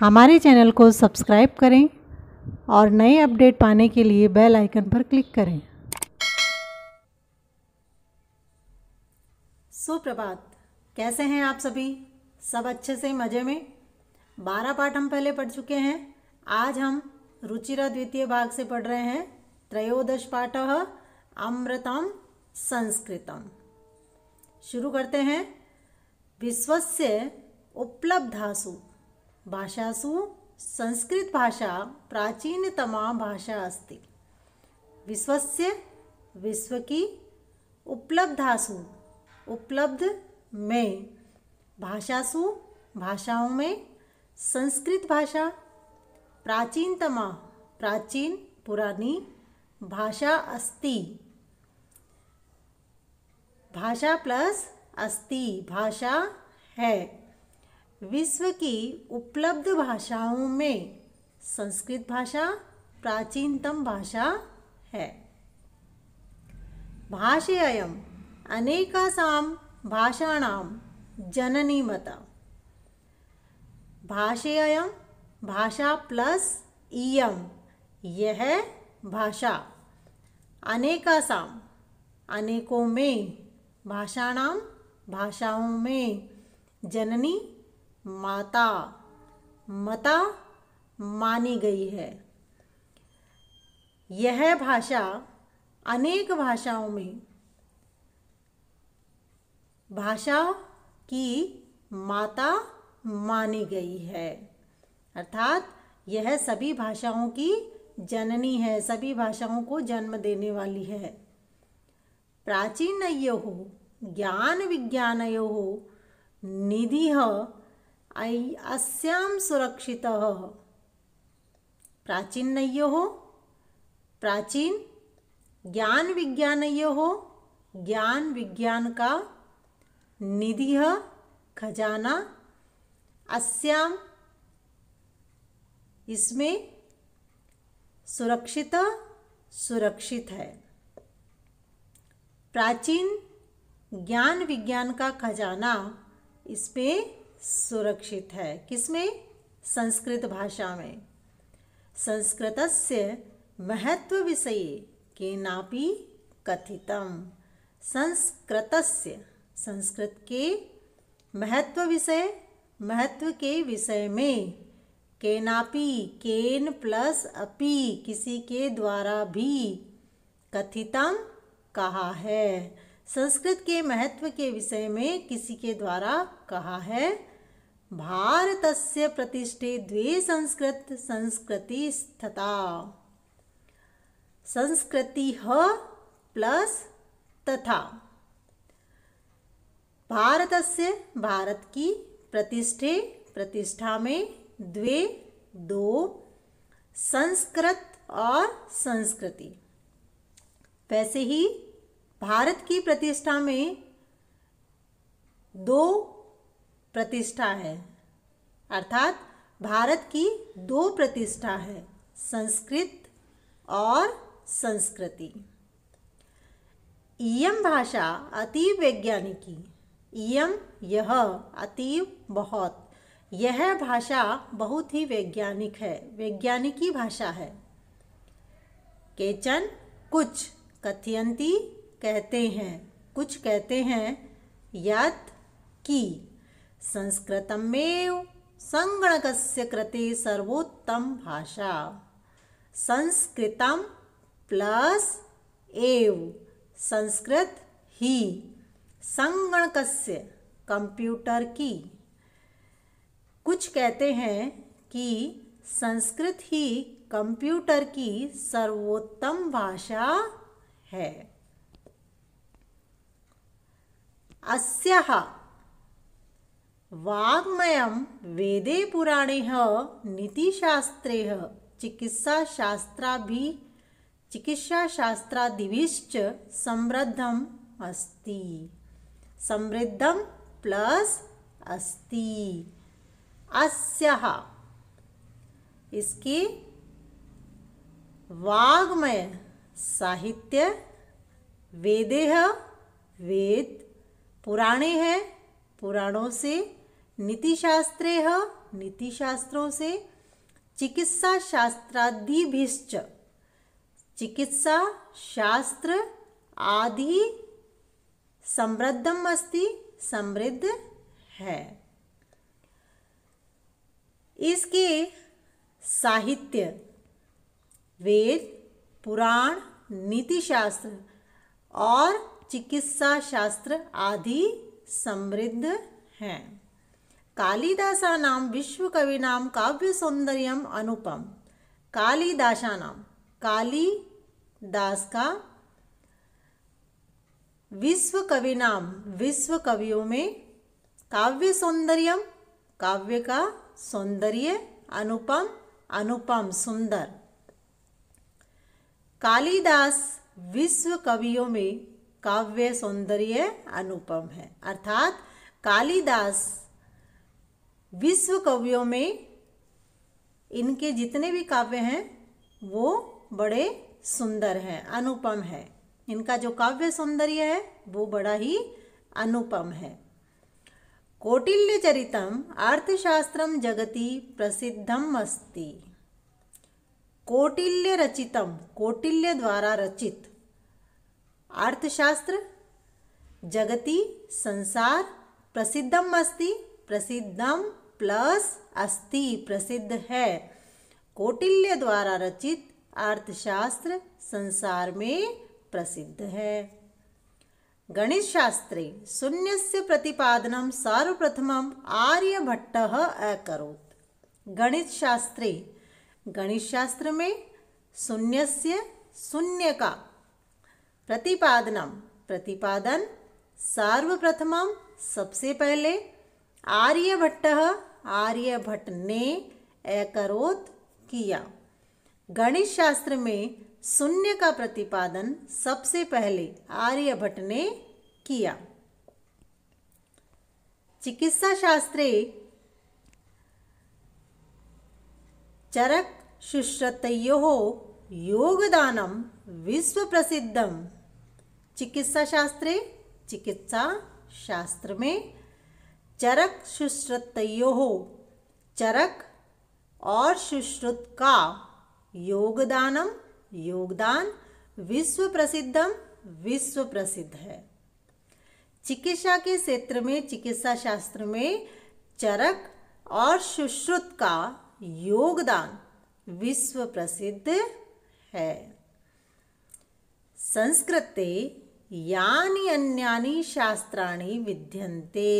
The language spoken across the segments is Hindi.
हमारे चैनल को सब्सक्राइब करें और नए अपडेट पाने के लिए बेल आइकन पर क्लिक करें सुप्रभात कैसे हैं आप सभी सब अच्छे से मज़े में बारह पाठ हम पहले पढ़ चुके हैं आज हम रुचिरा द्वितीय भाग से पढ़ रहे हैं त्रयोदश पाठ अमृतम संस्कृतम शुरू करते हैं विश्वस्य उपलब्धासु भाषासु भाषा प्राचीनतमा भाषा अस्ति विश्वस्य की उपलब्धासु उपलब्ध में भाषासु भाषाओं में संस्कृत भाषा प्राचीनतमा प्राचीन पुरानी भाषा अस्ति भाषा प्लस अस्ति भाषा है विश्व की उपलब्ध भाषाओं में संस्कृत भाषा प्राचीनतम भाषा है भाषेय अनेकासां भाषाण जननी मता भाषेयम् भाषा प्लस इं यह भाषा अनेकासाम अनेकों में भाषाणाम भाषाओं में जननी माता मता मानी गई है यह भाषा अनेक भाषाओं में भाषा की माता मानी गई है अर्थात यह सभी भाषाओं की जननी है सभी भाषाओं को जन्म देने वाली है प्राचीन यो ज्ञान विज्ञान यो निधि अस्याम सुरक्षित प्राचीनयो प्राचीन ज्ञान हो ज्ञान विज्ञान का निधि खजाना अस्याम इसमें सुरक्षित सुरक्षित है प्राचीन ज्ञान विज्ञान का खजाना इसमें सुरक्षित है किसमें संस्कृत भाषा में संस्कृत से महत्व विषय केनापि कथितम संस्कृतस्य संस्कृत के महत्व विषय महत्व के विषय में केनापि केन प्लस अपि किसी के द्वारा भी कथितम कहा है संस्कृत के महत्व के विषय में किसी के द्वारा कहा है भारत से प्रतिष्ठे द्वे संस्कृत संस्कृति स्थिता संस्कृति ह प्लस तथा भारत से भारत की प्रतिष्ठे प्रतिष्ठा में द्वे दो संस्कृत और संस्कृति वैसे ही भारत की प्रतिष्ठा में दो प्रतिष्ठा है अर्थात भारत की दो प्रतिष्ठा है संस्कृत और संस्कृति इम भाषा अतीव वैज्ञानिकी इम यह अतीव बहुत यह भाषा बहुत ही वैज्ञानिक है वैज्ञानिकी भाषा है केचन कुछ कथियंती कहते हैं कुछ कहते हैं यत की संस्कृतमेव संगणकस्य कृते सर्वोत्तम भाषा संस्कृतम प्लस एव संस्कृत ही संगणकस्य कंप्यूटर की कुछ कहते हैं कि संस्कृत ही कंप्यूटर की सर्वोत्तम भाषा है अस्यः वाङ्मयं वेदे पुराणेः नीतिशास्त्रे चिकित्साशास्त्राभि चिकित्साशास्त्रादिभिश्च समृद्धम् अस्ति समृद्धं प्लस अस्ति अस्यः इसके वाग्मय साहित्य वेदेह वेद पुराणे हैं पुराणों से नीतिशास्त्रे नीतिशास्त्रों से चिकित्सा शास्त्रादिभिश्च चिकित्सा शास्त्र आदि समृद्धम अस्ति समृद्ध है इसके साहित्य वेद पुराण नीतिशास्त्र और चिकित्सा शास्त्र आदि समृद्ध हैं नाम काव्य सौंदर्य अनुपम काली कालिदास का विश्व कवि नाम विश्व कवियों में काव्य सौंदर्यम काव्य का सौंदर्य अनुपम अनुपम सुंदर कालिदास विश्व कवियों में काव्य सौंदर्य अनुपम है अर्थात कालिदास विश्व कवियों में इनके जितने भी काव्य हैं वो बड़े सुंदर हैं अनुपम है इनका जो काव्य सौंदर्य है वो बड़ा ही अनुपम है कौटिल्य चरितम अर्थशास्त्रम जगति प्रसिद्धम अस्ति कौटिल्य रचितम कौटिल्य द्वारा रचित अर्थशास्त्र जगति संसार प्रसिद्धम अस्ति प्रसिद्धम प्लस अस्ति प्रसिद्ध है कौटिल्य द्वारा रचित अर्थशास्त्र संसार में प्रसिद्ध है गणित शास्त्रे से प्रतिपादन सर्वप्रथम आर्यभट्ट अकोत् गणित शास्त्रे गणित शास्त्र में से शून्य का प्रतिपादनम प्रतिपादन सार्वप्रथम सबसे पहले आर्यभट्ट आर्यभट्ट ने अकरोत किया गणित शास्त्र में शून्य का प्रतिपादन सबसे पहले आर्यभट्ट ने किया चिकित्सा शास्त्रे चरक योगदान विश्व प्रसिद्धम चिकित्सा शास्त्रे चिकित्सा शास्त्र में चरक हो चरक और सुश्रुत का योगदानम योगदान विश्व प्रसिद्धम विश्व प्रसिद्ध है चिकित्सा के क्षेत्र में चिकित्सा शास्त्र में चरक और सुश्रुत का योगदान विश्व प्रसिद्ध है संस्कृत यानि अन्यानि शास्त्राणि विद्यन्ते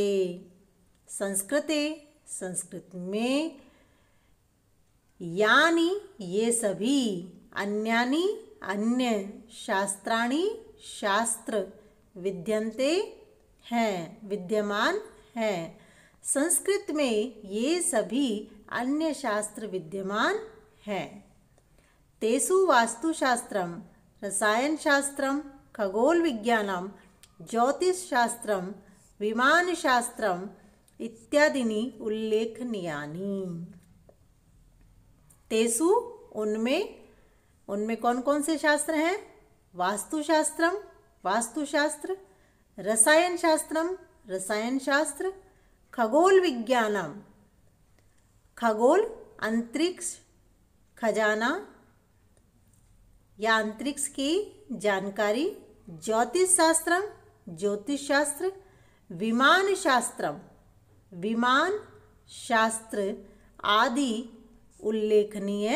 संस्कृते संस्कृत में यानी ये सभी अन्यानी अन्य शास्त्राणी शास्त्र विद्यन्ते हैं विद्यमान हैं संस्कृत में ये सभी अन्य शास्त्र विद्यमान हैं तेसु वास्तुशास्त्रम शास्त्रम खगोल ఖగోళవిజ్ఞానం विमान शास्त्र इत्यादि उल्लेखनीयानी तेसु उनमें उनमें कौन कौन से शास्त्र हैं वास्तुशास्त्रम वास्तुशास्त्र रसायन शास्त्र रसायन शास्त्र खगोल विज्ञानम खगोल अंतरिक्ष खजाना या अंतरिक्ष की जानकारी ज्योतिष शास्त्र ज्योतिष शास्त्र विमान शास्त्र विमान शास्त्र आदि उल्लेखनीय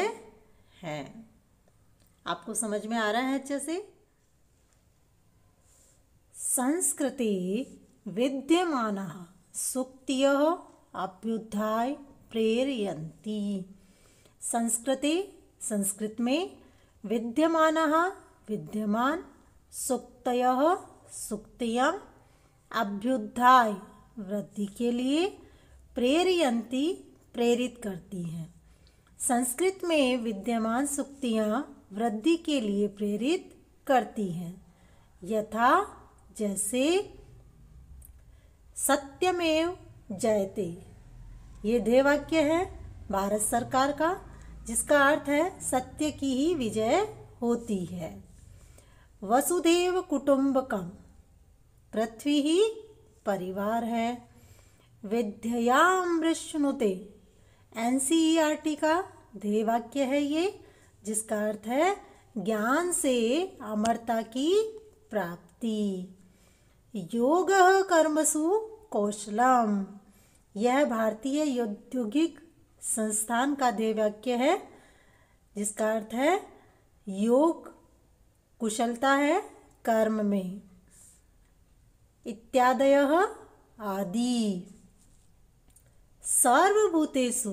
हैं आपको समझ में आ रहा है अच्छे से संस्कृति विद्यमान सुक्तिय अभ्युदाय प्रेरयती संस्कृति संस्कृत में विद्यमान विद्यमान सुक्त सुक्तियाँ अभ्युद्धाय वृद्धि के लिए प्रेरियंती प्रेरित करती हैं संस्कृत में विद्यमान सुक्तियाँ वृद्धि के लिए प्रेरित करती हैं यथा जैसे सत्यमेव जयते ये ध्येयवाक्य है भारत सरकार का जिसका अर्थ है सत्य की ही विजय होती है वसुदेव कुटुंबकम पृथ्वी ही परिवार है विद्याम विष्णुते एन का ध्येय वाक्य है ये जिसका अर्थ है ज्ञान से अमरता की प्राप्ति योग कर्मसु कौशलम यह भारतीय औद्योगिक संस्थान का ध्येय वाक्य है जिसका अर्थ है योग कुशलता है कर्म में इत्यादय आदि सर्वभूतेषु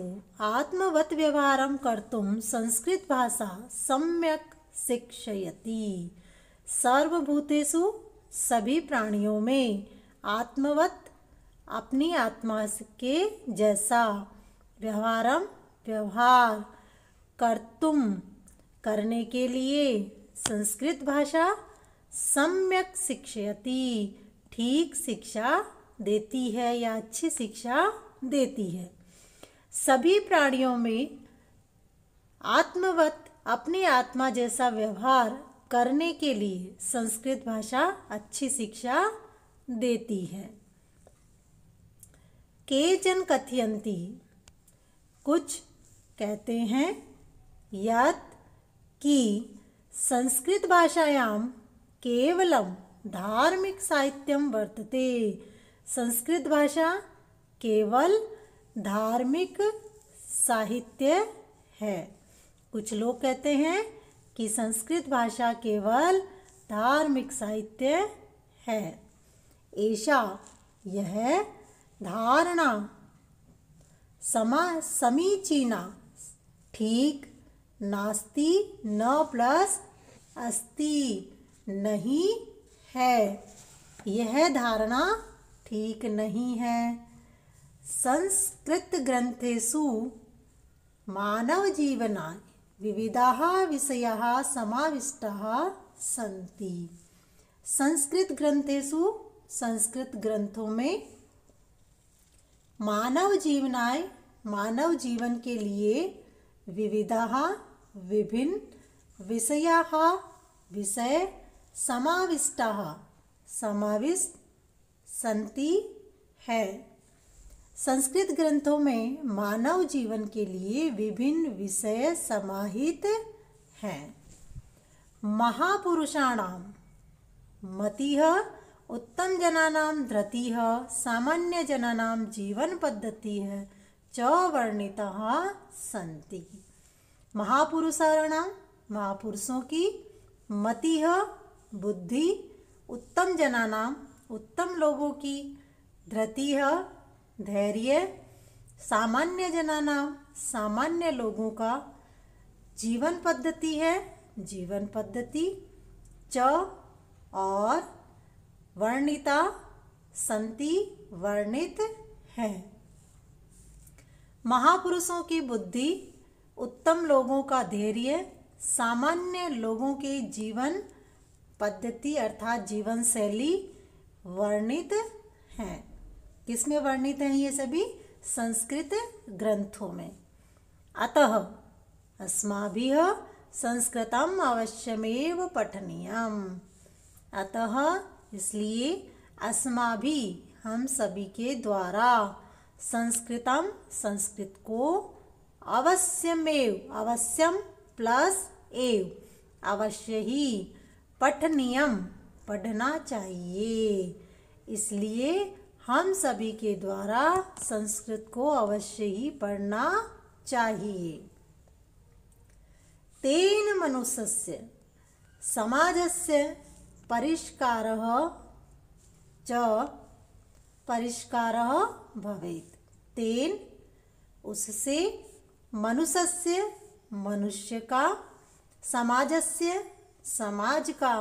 व्यवहार कर्तुम संस्कृत भाषा सम्यक शिक्षयति सर्वभूतेषु सभी प्राणियों में आत्मवत अपनी आत्मा के जैसा व्यवहारम व्यवहार कर्तुम करने के लिए संस्कृत भाषा सम्यक शिक्षयति ठीक शिक्षा देती है या अच्छी शिक्षा देती है सभी प्राणियों में आत्मवत अपने आत्मा जैसा व्यवहार करने के लिए संस्कृत भाषा अच्छी शिक्षा देती है के जन कथियंती कुछ कहते हैं यत कि संस्कृत संस्कृतभाषायां केवलं धार्मिकसाहित्यं वर्तते भाषा केवल धार्मिक साहित्य है कुछ लोग कहते हैं कि संस्कृत भाषा केवल धार्मिक साहित्य है ऐसा यह धारणा समा समीचीना ठीक नास्ती न प्लस अस्ति नहीं है यह धारणा ठीक नहीं है संस्कृत ग्रंथेशु मानव जीवना विविधा विषय समाविष्ट सी संस्कृत ग्रंथेशु संस्कृत ग्रंथों में मानव जीवनाय मानव जीवन के लिए विविधा विभिन्न विषया विषय समाविष्टाः समाविष्ट संति है संस्कृत ग्रंथों में मानव जीवन के लिए विभिन्न विषय समाहित हैं महापुरुषाणाम मति उत्तम जनानाम धृति सामान्य जनानाम जीवन पद्धति है च वर्णिता संति महापुरुषाणाम महापुरुषों की मति बुद्धि उत्तम जनानाम उत्तम लोगों की धृति धैर्य सामान्य जनानाम सामान्य लोगों का जीवन पद्धति है जीवन पद्धति च और वर्णिता संति वर्णित है महापुरुषों की बुद्धि उत्तम लोगों का धैर्य सामान्य लोगों के जीवन पद्धति अर्थात जीवन शैली वर्णित हैं किसमें वर्णित हैं ये सभी संस्कृत ग्रंथों में अतः भी संस्कृतम अवश्यमेव पठनीयम अतः इसलिए अस्माभि हम सभी के द्वारा संस्कृतम संस्कृत को अवश्यमेव अवश्यम प्लस एव अवश्य ही पठनीयम पढ़ना चाहिए इसलिए हम सभी के द्वारा संस्कृत को अवश्य ही पढ़ना चाहिए तेन समाज से परिष्कार च परिष्कार भवे तेन उससे मनुष्य मनुष्य का समाजस्य समाज का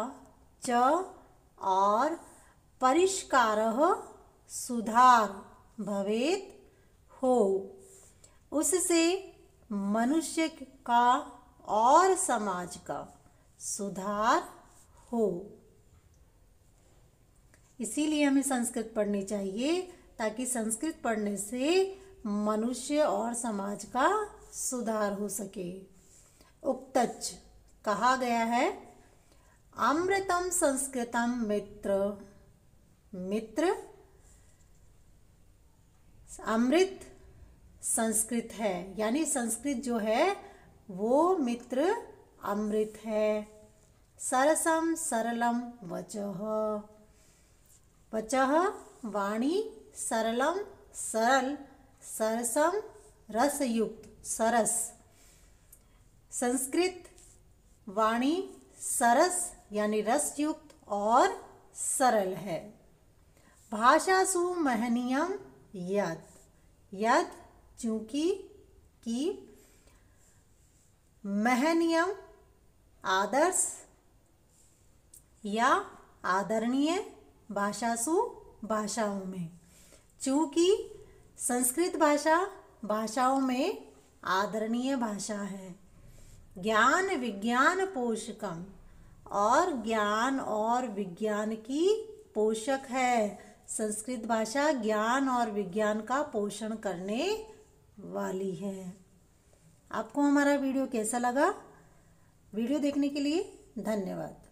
च और परिष्कार सुधार भवेत हो उससे मनुष्य का और समाज का सुधार हो इसीलिए हमें संस्कृत पढ़नी चाहिए ताकि संस्कृत पढ़ने से मनुष्य और समाज का सुधार हो सके उक्तच कहा गया है अमृतम संस्कृतम मित्र मित्र अमृत संस्कृत है यानी संस्कृत जो है वो मित्र अमृत है सरसम सरलम वचह वचह वाणी सरलम सरल सरसम रसयुक्त सरस संस्कृत वाणी सरस यानी रसयुक्त और सरल है भाषा सुमहनीयम महनियम यद यद चूंकि की महनियम आदर्श या आदरणीय भाषासु भाषाओं में चूंकि संस्कृत भाषा भाषाओं में आदरणीय भाषा है ज्ञान विज्ञान पोषकम और ज्ञान और विज्ञान की पोषक है संस्कृत भाषा ज्ञान और विज्ञान का पोषण करने वाली है आपको हमारा वीडियो कैसा लगा वीडियो देखने के लिए धन्यवाद